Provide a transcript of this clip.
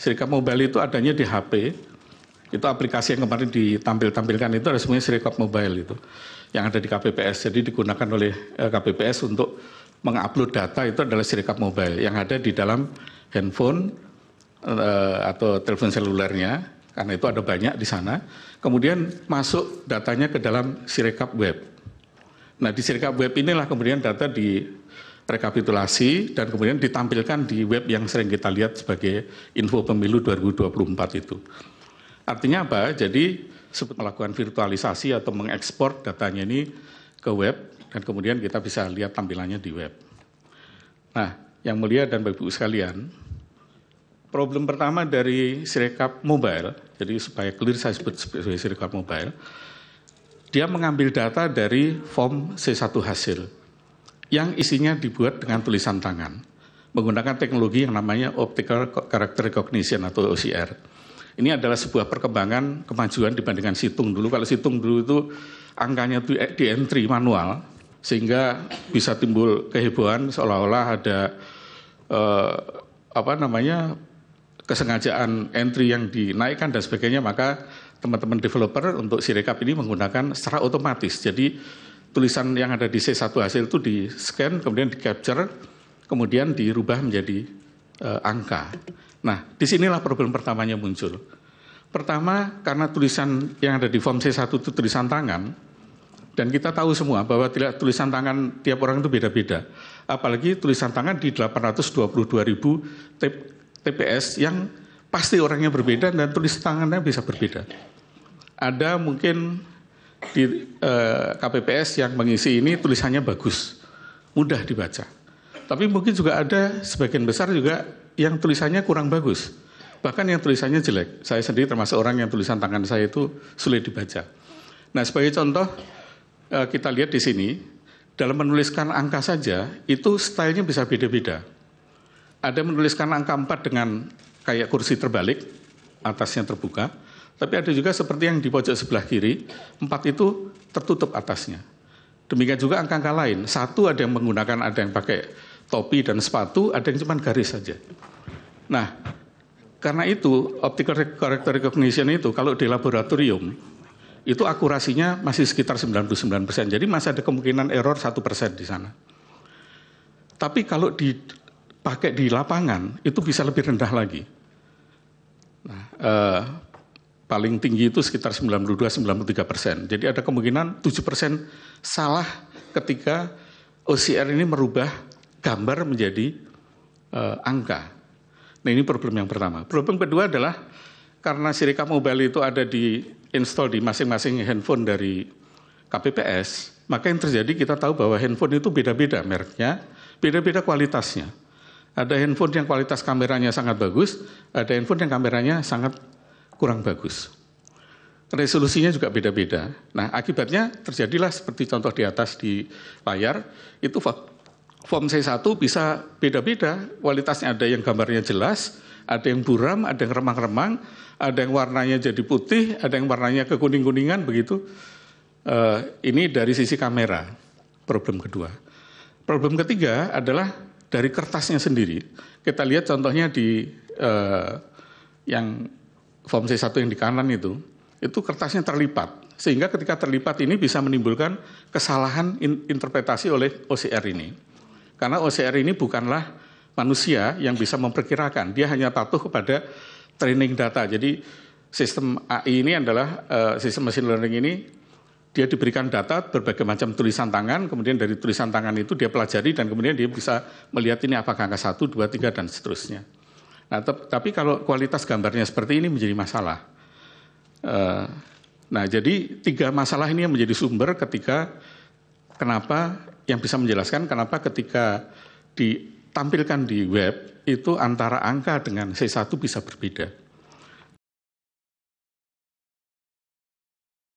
Sirkap Mobile itu adanya di HP. Itu aplikasi yang kemarin ditampil-tampilkan itu ada semuanya Sirikap Mobile itu yang ada di KPPS. Jadi digunakan oleh eh, KPPS untuk mengupload data itu adalah Sirkap Mobile yang ada di dalam handphone eh, atau telepon selulernya karena itu ada banyak di sana. Kemudian masuk datanya ke dalam Sirkap Web. Nah di Sirkap Web inilah kemudian data di rekapitulasi dan kemudian ditampilkan di web yang sering kita lihat sebagai info pemilu 2024 itu. Artinya apa? Jadi sebut melakukan virtualisasi atau mengekspor datanya ini ke web dan kemudian kita bisa lihat tampilannya di web. Nah, yang mulia dan Bapak Ibu sekalian, problem pertama dari Sirekap Mobile, jadi supaya clear saya sebut sebagai Sirekap Mobile, dia mengambil data dari form C1 hasil yang isinya dibuat dengan tulisan tangan menggunakan teknologi yang namanya optical character recognition atau OCR. Ini adalah sebuah perkembangan kemajuan dibandingkan situng dulu. Kalau situng dulu itu angkanya itu di entry manual sehingga bisa timbul kehebohan seolah-olah ada eh, apa namanya kesengajaan entry yang dinaikkan dan sebagainya maka teman-teman developer untuk sirekap ini menggunakan secara otomatis. Jadi tulisan yang ada di C1 hasil itu di scan, kemudian di capture, kemudian dirubah menjadi uh, angka. Nah, disinilah problem pertamanya muncul. Pertama, karena tulisan yang ada di form C1 itu tulisan tangan, dan kita tahu semua bahwa tidak tulisan tangan tiap orang itu beda-beda. Apalagi tulisan tangan di 822 ribu TPS yang pasti orangnya berbeda dan tulisan tangannya bisa berbeda. Ada mungkin di eh, KPPS yang mengisi ini tulisannya bagus, mudah dibaca. Tapi mungkin juga ada sebagian besar juga yang tulisannya kurang bagus. Bahkan yang tulisannya jelek. Saya sendiri termasuk orang yang tulisan tangan saya itu sulit dibaca. Nah, sebagai contoh eh, kita lihat di sini dalam menuliskan angka saja itu stylenya bisa beda-beda. Ada menuliskan angka 4 dengan kayak kursi terbalik, atasnya terbuka tapi ada juga seperti yang di pojok sebelah kiri, empat itu tertutup atasnya. Demikian juga angka-angka lain. Satu ada yang menggunakan, ada yang pakai topi dan sepatu, ada yang cuma garis saja. Nah, karena itu optical character recognition itu kalau di laboratorium itu akurasinya masih sekitar 99%. persen. Jadi masih ada kemungkinan error 1% di sana. Tapi kalau dipakai di lapangan itu bisa lebih rendah lagi. Nah, eh, paling tinggi itu sekitar 92-93 persen. Jadi ada kemungkinan 7 persen salah ketika OCR ini merubah gambar menjadi uh, angka. Nah ini problem yang pertama. Problem kedua adalah karena Sirika Mobile itu ada di install di masing-masing handphone dari KPPS, maka yang terjadi kita tahu bahwa handphone itu beda-beda mereknya, beda-beda kualitasnya. Ada handphone yang kualitas kameranya sangat bagus, ada handphone yang kameranya sangat kurang bagus. Resolusinya juga beda-beda. Nah, akibatnya terjadilah seperti contoh di atas di layar, itu form C1 bisa beda-beda. Kualitasnya ada yang gambarnya jelas, ada yang buram, ada yang remang-remang, ada yang warnanya jadi putih, ada yang warnanya kekuning-kuningan begitu. Uh, ini dari sisi kamera, problem kedua. Problem ketiga adalah dari kertasnya sendiri. Kita lihat contohnya di uh, yang form C1 yang di kanan itu, itu kertasnya terlipat. Sehingga ketika terlipat ini bisa menimbulkan kesalahan in interpretasi oleh OCR ini. Karena OCR ini bukanlah manusia yang bisa memperkirakan, dia hanya patuh kepada training data. Jadi sistem AI ini adalah uh, sistem machine learning ini dia diberikan data berbagai macam tulisan tangan, kemudian dari tulisan tangan itu dia pelajari dan kemudian dia bisa melihat ini apakah angka 1, 2, 3 dan seterusnya. Nah, tapi kalau kualitas gambarnya seperti ini menjadi masalah. Eh, nah, jadi tiga masalah ini yang menjadi sumber ketika kenapa yang bisa menjelaskan kenapa ketika ditampilkan di web itu antara angka dengan C1 bisa berbeda.